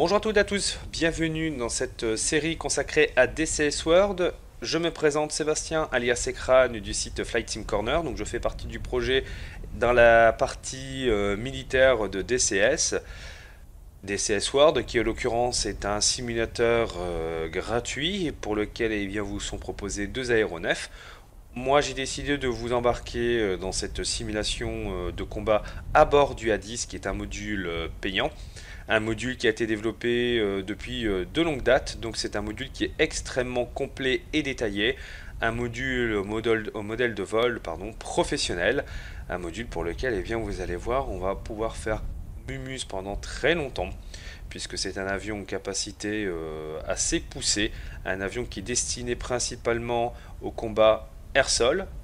Bonjour à toutes et à tous, bienvenue dans cette euh, série consacrée à DCS World. Je me présente Sébastien, alias Ekran du site Flight Team Corner, donc je fais partie du projet dans la partie euh, militaire de DCS. DCS World, qui en l'occurrence est un simulateur euh, gratuit pour lequel eh bien, vous sont proposés deux aéronefs. Moi j'ai décidé de vous embarquer dans cette simulation de combat à bord du a qui est un module payant un module qui a été développé euh, depuis euh, de longue date. Donc c'est un module qui est extrêmement complet et détaillé. Un module au modèle, de vol professionnel. Un module pour lequel, et eh bien, vous allez voir, on va pouvoir faire Mumus pendant très longtemps puisque c'est un avion en capacité euh, assez poussée, un avion qui est destiné principalement au combat air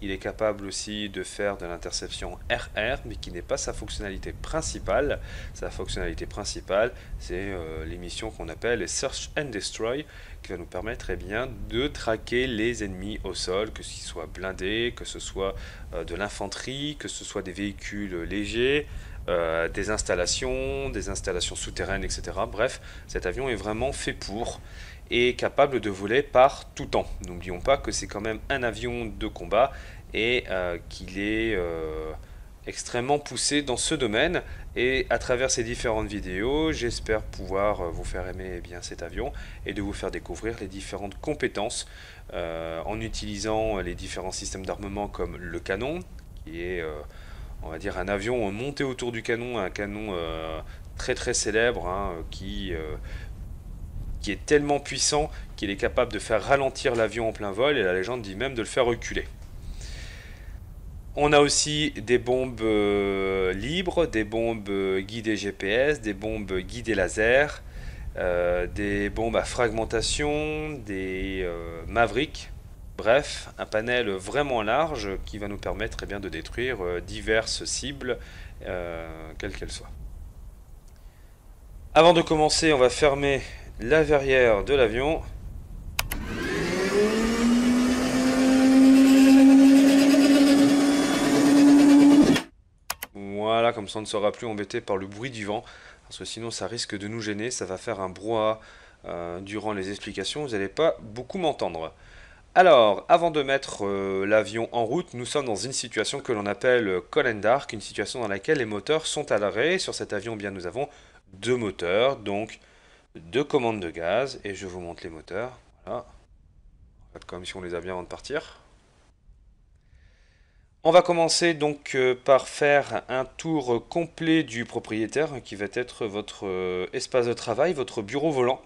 Il est capable aussi de faire de l'interception RR, mais qui n'est pas sa fonctionnalité principale. Sa fonctionnalité principale, c'est euh, l'émission qu'on appelle les Search and Destroy, qui va nous permettre eh bien, de traquer les ennemis au sol, que ce soit blindés, que ce soit euh, de l'infanterie, que ce soit des véhicules légers. Euh, des installations, des installations souterraines, etc. Bref, cet avion est vraiment fait pour est capable de voler par tout temps. N'oublions pas que c'est quand même un avion de combat et euh, qu'il est euh, extrêmement poussé dans ce domaine. Et à travers ces différentes vidéos, j'espère pouvoir euh, vous faire aimer eh bien, cet avion et de vous faire découvrir les différentes compétences en utilisant les différents systèmes d'armement comme le canon, qui est on va dire un avion monté autour du canon, un canon très très célèbre hein, qui est tellement puissant qu'il est capable de faire ralentir l'avion en plein vol et la légende dit même de le faire reculer. On a aussi des bombes euh, libres, des bombes guidées GPS, des bombes guidées laser, euh, des bombes à fragmentation, des euh, mavericks. Bref, un panel vraiment large qui va nous permettre eh bien, de détruire diverses cibles, quelles qu'elles soient. Avant de commencer, on va fermer la verrière de l'avion. Voilà, comme ça on ne sera plus embêté par le bruit du vent, parce que sinon ça risque de nous gêner, ça va faire un brouhaha euh, durant les explications, vous n'allez pas beaucoup m'entendre. Alors, avant de mettre euh, l'avion en route, nous sommes dans une situation que l'on appelle euh, call and dark, une situation dans laquelle les moteurs sont à l'arrêt. Sur cet avion, eh bien, nous avons deux moteurs, donc deux commandes de gaz et je vous montre les moteurs. Voilà. Comme si on les a bien avant de partir. On va commencer donc euh, par faire un tour complet du propriétaire qui va être votre euh, espace de travail, votre bureau volant.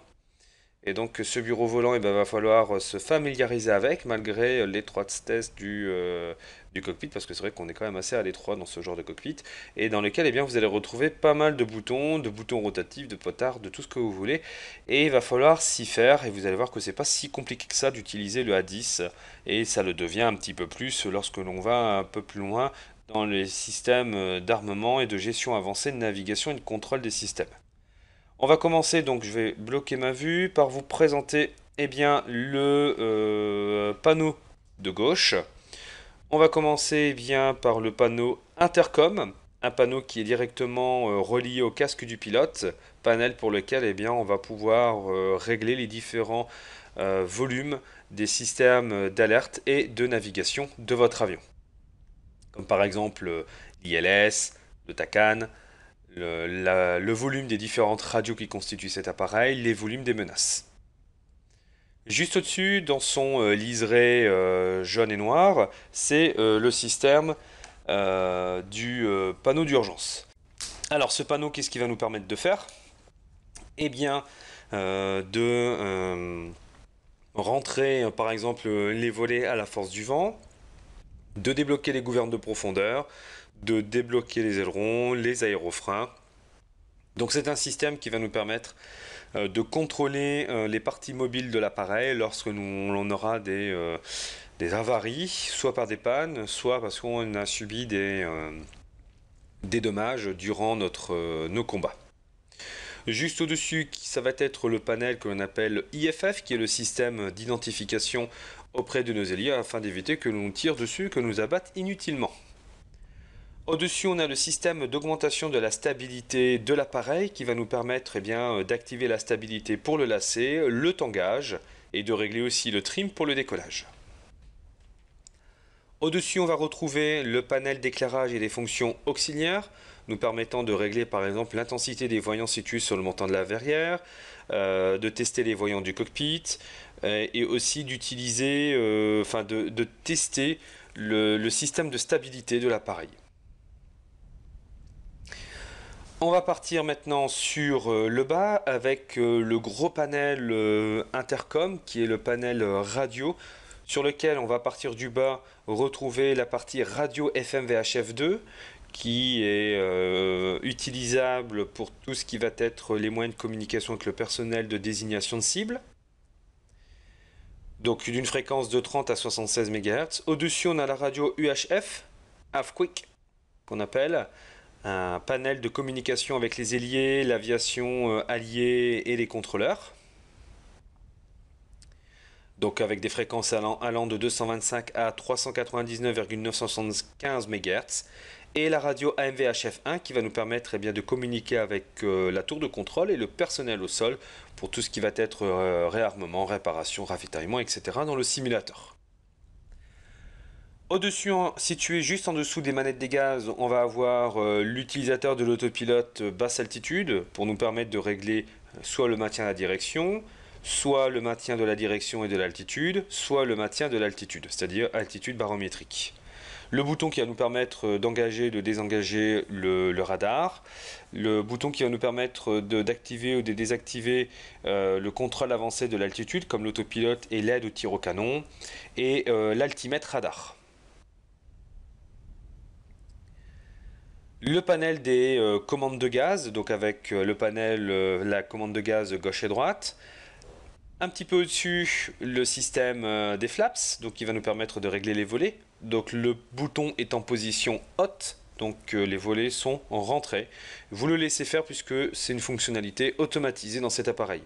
Et donc ce bureau volant, il eh ben, va falloir euh, se familiariser avec malgré euh, l'étroitesse du, euh, du cockpit, parce que c'est vrai qu'on est quand même assez à l'étroit dans ce genre de cockpit, et dans lequel eh bien, vous allez retrouver pas mal de boutons, de boutons rotatifs, de potards, de tout ce que vous voulez, et il va falloir s'y faire, et vous allez voir que c'est pas si compliqué que ça d'utiliser le A10, et ça le devient un petit peu plus lorsque l'on va un peu plus loin dans les systèmes d'armement et de gestion avancée de navigation et de contrôle des systèmes. On va commencer, donc je vais bloquer ma vue par vous présenter eh bien, le euh, panneau de gauche. On va commencer eh bien, par le panneau intercom, un panneau qui est directement euh, relié au casque du pilote, panel pour lequel eh bien, on va pouvoir euh, régler les différents volumes des systèmes d'alerte et de navigation de votre avion. Comme par exemple l'ILS, le TACAN, le, volume des différentes radios qui constituent cet appareil, les volumes des menaces. Juste au-dessus, dans son euh, liseré euh, jaune et noir, c'est euh, le système du panneau d'urgence. Alors ce panneau, qu'est-ce qui va nous permettre de faire Eh bien, de rentrer par exemple les volets à la force du vent, de débloquer les gouvernes de profondeur, de débloquer les ailerons, les aérofreins. Donc c'est un système qui va nous permettre euh, de contrôler euh, les parties mobiles de l'appareil lorsque nous aura des, euh, des, avaries, soit par des pannes, soit parce qu'on a subi des, des dommages durant notre, nos combats. Juste au-dessus, ça va être le panel que l'on appelle IFF, qui est le système d'identification auprès de nos alliés afin d'éviter que l'on tire dessus, que nous abatte inutilement. Au-dessus, on a le système d'augmentation de la stabilité de l'appareil qui va nous permettre eh bien, euh, d'activer la stabilité pour le lacet, le tangage et de régler aussi le trim pour le décollage. Au-dessus, on va retrouver le panel d'éclairage et des fonctions auxiliaires, nous permettant de régler par exemple l'intensité des voyants situés sur le montant de la verrière, euh, de tester les voyants du cockpit, euh, et aussi d'utiliser, enfin de, tester le système de stabilité de l'appareil. On va partir maintenant sur euh, le bas avec euh, le gros panel euh, intercom qui est le panel radio sur lequel on va partir du bas retrouver la partie radio FM 2 qui est utilisable pour tout ce qui va être les moyens de communication avec le personnel de désignation de cible. Donc d'une fréquence de 30 à 76 MHz. Au-dessus, on a la radio UHF, half-quick, qu'on appelle, un panel de communication avec les ailiers, l'aviation euh, alliée et les contrôleurs. Donc avec des fréquences allant, de 225 à 399,975 MHz. Et la radio AMVHF1 qui va nous permettre eh bien, de communiquer avec euh, la tour de contrôle et le personnel au sol pour tout ce qui va être euh, réarmement, réparation, ravitaillement, etc. dans le simulateur. Au-dessus, situé juste en dessous des manettes des gaz, on va avoir euh, l'utilisateur de l'autopilote basse altitude pour nous permettre de régler euh, soit le maintien de la direction, soit le maintien de la direction et de l'altitude, soit le maintien de l'altitude, c'est-à-dire altitude barométrique. Le bouton qui va nous permettre euh, d'engager, de désengager le, radar. Le bouton qui va nous permettre d'activer ou de désactiver le contrôle avancé de l'altitude, comme l'autopilote et l'aide au tir au canon. Et l'altimètre radar. Le panel des euh, commandes de gaz, donc avec euh, le panel, euh, la commande de gaz gauche et droite. Un petit peu au-dessus, le système des flaps, donc qui va nous permettre de régler les volets. Donc le bouton est en position haute, donc les volets sont en rentrée. Vous le laissez faire puisque c'est une fonctionnalité automatisée dans cet appareil.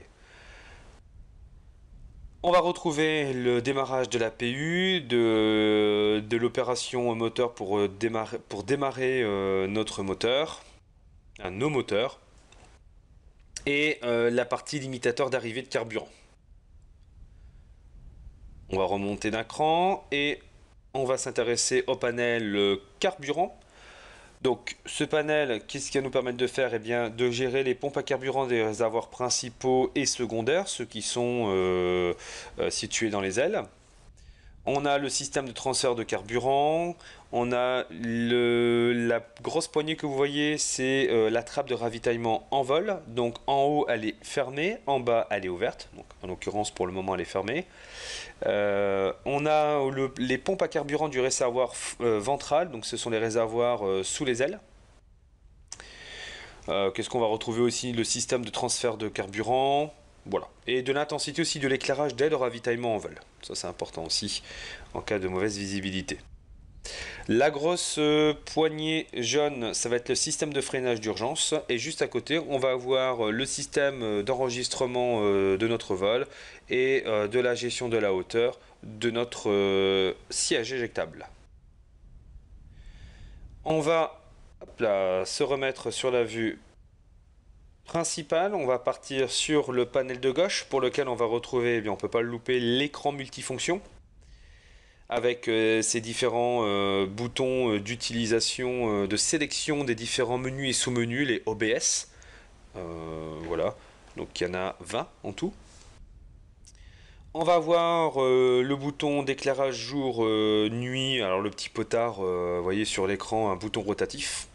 On va retrouver le démarrage de la PU, de, l'opération moteur pour euh, démarrer, euh, notre moteur, euh, nos moteurs, et la partie limitateur d'arrivée de carburant. On va remonter d'un cran et on va s'intéresser au panel carburant donc ce panel, qu'est-ce qui va nous permettre de faire Eh bien de gérer les pompes à carburant des réservoirs principaux et secondaires, ceux qui sont euh, euh, situés dans les ailes on a le système de transfert de carburant, on a la grosse poignée que vous voyez, c'est euh, la trappe de ravitaillement en vol. Donc en haut, elle est fermée, en bas, elle est ouverte. Donc en l'occurrence, pour le moment, elle est fermée. Euh, on a les pompes à carburant du réservoir euh, ventral, donc ce sont les réservoirs sous les ailes. Qu'est-ce qu'on va retrouver aussi Le système de transfert de carburant, voilà. Et de l'intensité aussi de l'éclairage d'aide au ravitaillement en vol. Ça, c'est important aussi en cas de mauvaise visibilité. La grosse euh, poignée jaune, ça va être le système de freinage d'urgence. Et juste à côté, on va avoir euh, le système euh, d'enregistrement de notre vol et de la gestion de la hauteur de notre siège éjectable. On va se remettre sur la vue principal, on va partir sur le panel de gauche pour lequel on va retrouver, eh bien, on ne peut pas le louper, l'écran multifonction avec euh, ses différents euh, boutons euh, d'utilisation, de sélection des différents menus et sous-menus, les OBS. voilà, donc il y en a 20 en tout. On va voir le bouton d'éclairage jour-nuit, alors le petit potard, vous voyez sur l'écran, un bouton rotatif.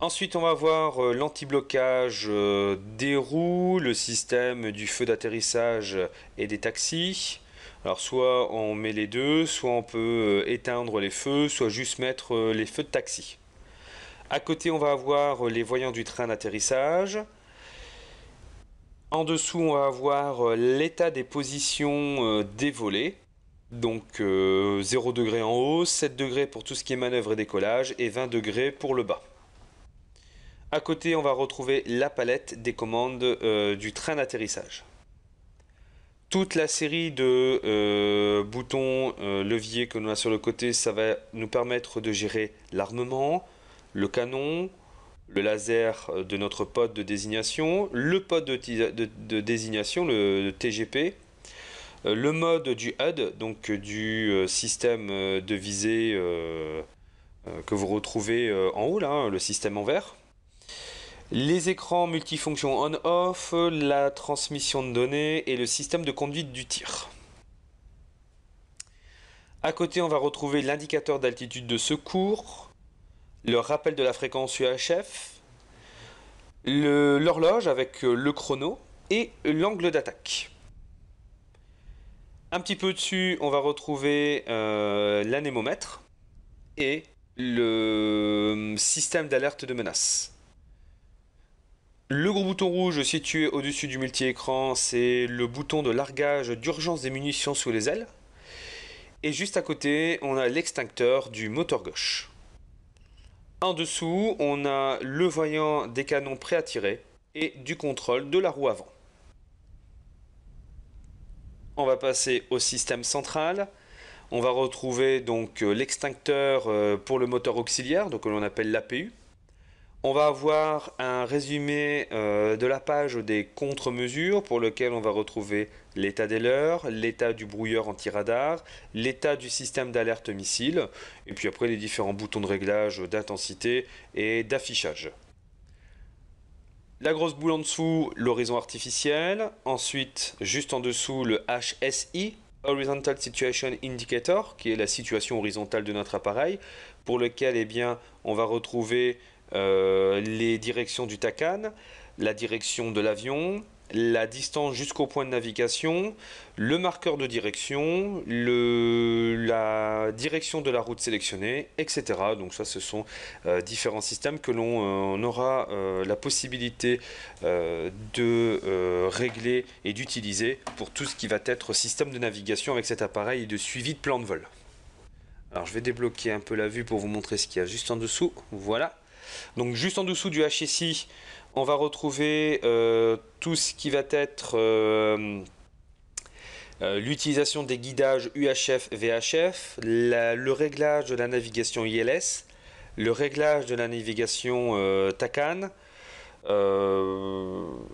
Ensuite, on va voir euh, l'anti-blocage euh, des roues, le système du feu d'atterrissage et des taxis. Alors soit on met les deux, soit on peut euh, éteindre les feux, soit juste mettre les feux de taxi. À côté, on va avoir les voyants du train d'atterrissage. En dessous, on va avoir l'état des positions des volets. Donc 0 degré en haut, 7 degrés pour tout ce qui est manœuvre et décollage et 20 degrés pour le bas. À côté, on va retrouver la palette des commandes euh, du train d'atterrissage. Toute la série de euh, boutons euh, leviers que l'on a sur le côté, ça va nous permettre de gérer l'armement, le canon, le laser de notre pod de désignation, le pod de, désignation, le, TGP, le mode du HUD, donc du système de visée que vous retrouvez en haut, là, hein, le système en vert les écrans multifonctions on-off, la transmission de données et le système de conduite du tir. À côté, on va retrouver l'indicateur d'altitude de secours, le rappel de la fréquence UHF, l'horloge avec euh, le chrono et l'angle d'attaque. Un petit peu dessus, on va retrouver euh, l'anémomètre et le euh, système d'alerte de menace. Le gros bouton rouge situé au-dessus du multi-écran, c'est le bouton de largage d'urgence des munitions sous les ailes. Et juste à côté, on a l'extincteur du moteur gauche. En dessous, on a le voyant des canons prêts à tirer et du contrôle de la roue avant. On va passer au système central. On va retrouver donc l'extincteur euh, pour le moteur auxiliaire, donc que l'on appelle l'APU. On va avoir un résumé euh, de la page des contre-mesures pour lequel on va retrouver l'état des leurs, l'état du brouilleur anti-radar, l'état du système d'alerte missile, et puis après les différents boutons de réglage d'intensité et d'affichage. La grosse boule en dessous, l'horizon artificiel. Ensuite, juste en dessous, le HSI, Horizontal Situation Indicator, qui est la situation horizontale de notre appareil, pour lequel eh bien, on va retrouver euh, les directions du TACAN, la direction de l'avion, la distance jusqu'au point de navigation, le marqueur de direction, le, la direction de la route sélectionnée, etc. Donc ça, ce sont euh, différents systèmes que l'on euh, aura la possibilité de régler et d'utiliser pour tout ce qui va être système de navigation avec cet appareil de suivi de plan de vol. Alors je vais débloquer un peu la vue pour vous montrer ce qu'il y a juste en dessous. Voilà. Donc juste en dessous du HSI, on va retrouver euh, tout ce qui va être euh, euh, l'utilisation des guidages UHF, VHF, le réglage de la navigation ILS, le réglage de la navigation TACAN.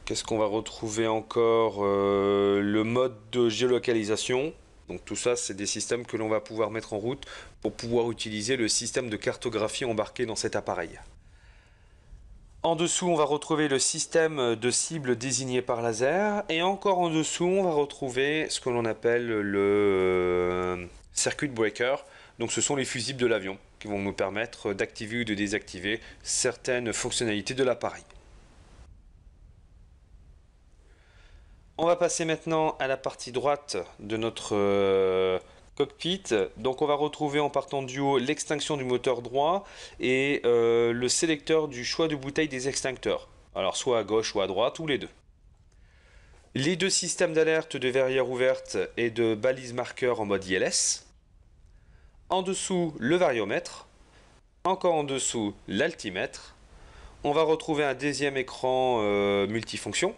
Qu'est-ce qu'on va retrouver encore Le mode de géolocalisation. Donc tout ça, c'est des systèmes que l'on va pouvoir mettre en route pour pouvoir utiliser le système de cartographie embarqué dans cet appareil. En dessous, on va retrouver le système de cible désigné par laser. Et encore en dessous, on va retrouver ce que l'on appelle le euh, circuit breaker. Donc ce sont les fusibles de l'avion qui vont nous permettre d'activer ou de désactiver certaines fonctionnalités de l'appareil. On va passer maintenant à la partie droite de notre euh, cockpit. Donc on va retrouver en partant du haut l'extinction du moteur droit et euh, le sélecteur du choix de bouteille des extincteurs. Alors soit à gauche ou à droite ou les deux. Les deux systèmes d'alerte de verrière ouverte et de balise marqueur en mode ILS. En dessous, le variomètre. Encore en dessous, l'altimètre. On va retrouver un deuxième écran euh, multifonction,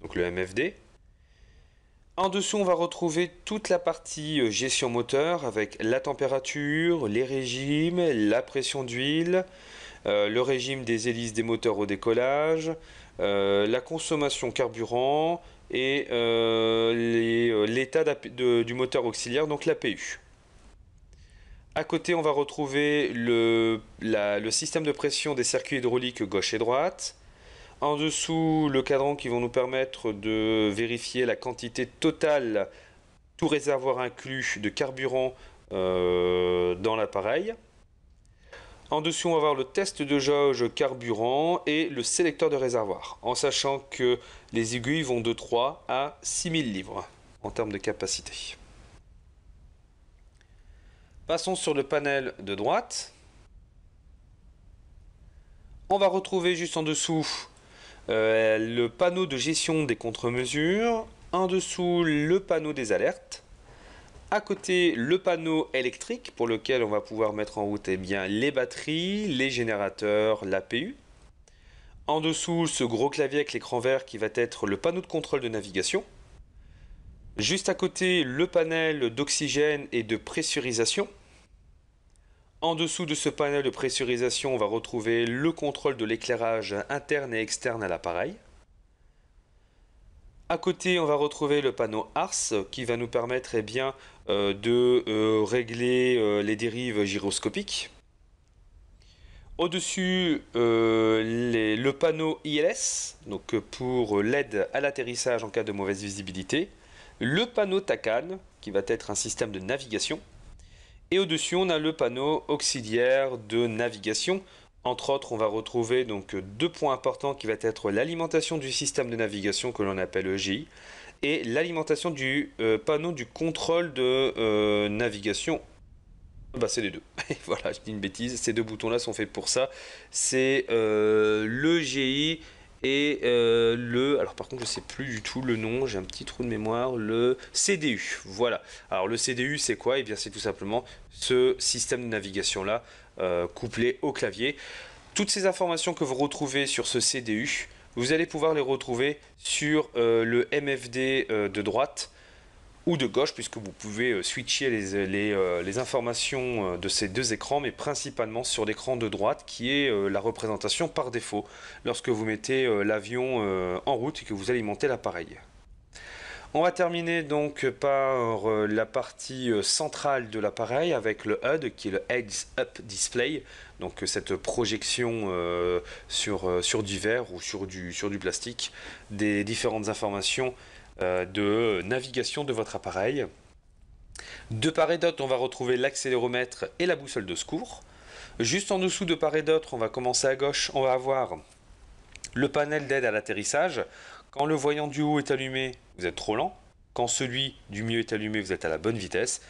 donc le MFD, en dessous, on va retrouver toute la partie euh, gestion moteur avec la température, les régimes, la pression d'huile, euh, le régime des hélices des moteurs au décollage, euh, la consommation carburant et l'état du moteur auxiliaire, donc l'APU. À côté, on va retrouver le système de pression des circuits hydrauliques gauche et droite, en dessous, le cadran qui va nous permettre de vérifier la quantité totale, tout réservoir inclus, de carburant euh, dans l'appareil. En dessous, on va avoir le test de jauge carburant et le sélecteur de réservoir, en sachant que les aiguilles vont de 3 à 6000 livres en termes de capacité. Passons sur le panel de droite. On va retrouver juste en dessous euh, le panneau de gestion des contre-mesures, en dessous le panneau des alertes, à côté le panneau électrique pour lequel on va pouvoir mettre en route eh bien, les batteries, les générateurs, l'APU. En dessous ce gros clavier avec l'écran vert qui va être le panneau de contrôle de navigation. Juste à côté le panel d'oxygène et de pressurisation. En dessous de ce panel de pressurisation, on va retrouver le contrôle de l'éclairage interne et externe à l'appareil. À côté, on va retrouver le panneau ARS qui va nous permettre eh bien, euh, de euh, régler euh, les dérives gyroscopiques. Au-dessus, le panneau ILS, donc pour l'aide à l'atterrissage en cas de mauvaise visibilité. Le panneau TACAN, qui va être un système de navigation. Et au-dessus, on a le panneau auxiliaire de navigation. Entre autres, on va retrouver donc deux points importants qui va être l'alimentation du système de navigation que l'on appelle EGI et l'alimentation du euh, panneau du contrôle de euh, navigation. Bah, c'est les deux. voilà, je dis une bêtise. Ces deux boutons-là sont faits pour ça. C'est euh, le l'EGI et euh, le alors par contre je sais plus du tout le nom j'ai un petit trou de mémoire le CDU voilà alors le CDU c'est quoi et eh bien c'est tout simplement ce système de navigation là euh, couplé au clavier toutes ces informations que vous retrouvez sur ce CDU vous allez pouvoir les retrouver sur euh, le MFD de droite ou de gauche, puisque vous pouvez euh, switcher les, euh, euh, les, informations de ces deux écrans, mais principalement sur l'écran de droite, qui est la représentation par défaut, lorsque vous mettez l'avion en route et que vous alimentez l'appareil. On va terminer donc par la partie centrale de l'appareil avec le HUD qui est le Heads Up Display, donc cette projection sur, sur du verre ou sur du, sur du plastique des différentes informations euh, de navigation de votre appareil. De part et d'autre, on va retrouver l'accéléromètre et la boussole de secours. Juste en dessous de part et d'autre, on va commencer à gauche, on va avoir le panel d'aide à l'atterrissage. Quand le voyant du haut est allumé, vous êtes trop lent. Quand celui du milieu est allumé, vous êtes à la bonne vitesse.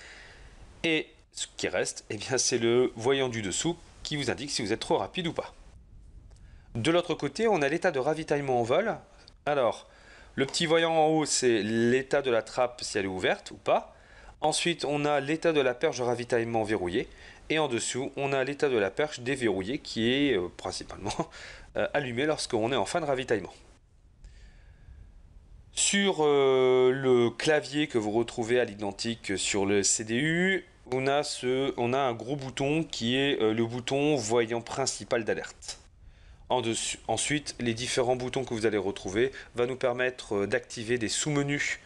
Et ce qui reste, eh bien, c'est le voyant du dessous qui vous indique si vous êtes trop rapide ou pas. De l'autre côté, on a l'état de ravitaillement en vol. Alors, le petit voyant en haut, c'est l'état de la trappe, si elle est ouverte ou pas. Ensuite, on a l'état de la perche de ravitaillement verrouillée. Et en dessous, on a l'état de la perche déverrouillée qui est euh, principalement allumé euh, allumée lorsqu'on est en fin de ravitaillement. Sur euh, le clavier que vous retrouvez à l'identique sur le CDU, on a, ce, on a un gros bouton qui est le bouton voyant principal d'alerte ensuite, les différents boutons que vous allez retrouver va nous permettre euh, d'activer des sous-menus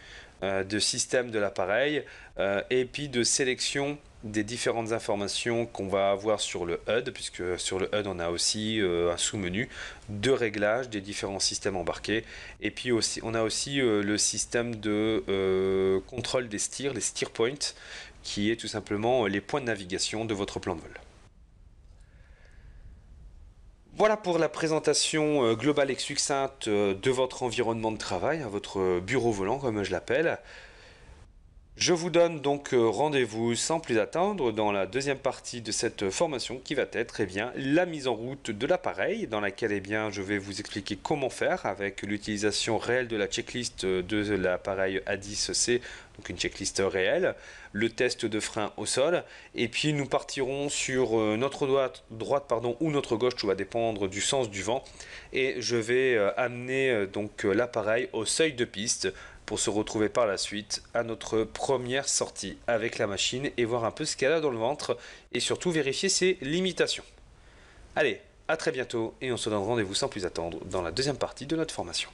euh, de système de l'appareil euh, et puis de sélection des différentes informations qu'on va avoir sur le HUD, puisque sur le HUD on a aussi un sous-menu de réglage des différents systèmes embarqués. Et puis aussi, on a aussi le système de contrôle des steers, les steer points, qui est tout simplement les points de navigation de votre plan de vol. Voilà pour la présentation euh, globale et succincte euh, de votre environnement de travail, hein, votre euh, bureau volant comme je l'appelle. Je vous donne donc euh, rendez-vous sans plus attendre dans la deuxième partie de cette euh, formation qui va être eh bien, la mise en route de l'appareil dans laquelle eh bien, je vais vous expliquer comment faire avec l'utilisation réelle de la checklist euh, de l'appareil A10C, donc une checklist réelle, le test de frein au sol et puis nous partirons sur notre droite, droite pardon, ou notre gauche, tout va dépendre du sens du vent et je vais amener donc l'appareil au seuil de piste pour se retrouver par la suite à notre première sortie avec la machine et voir un peu ce qu'elle a dans le ventre et surtout vérifier ses limitations. Allez, à très bientôt et on se donne rendez-vous sans plus attendre dans la deuxième partie de notre formation.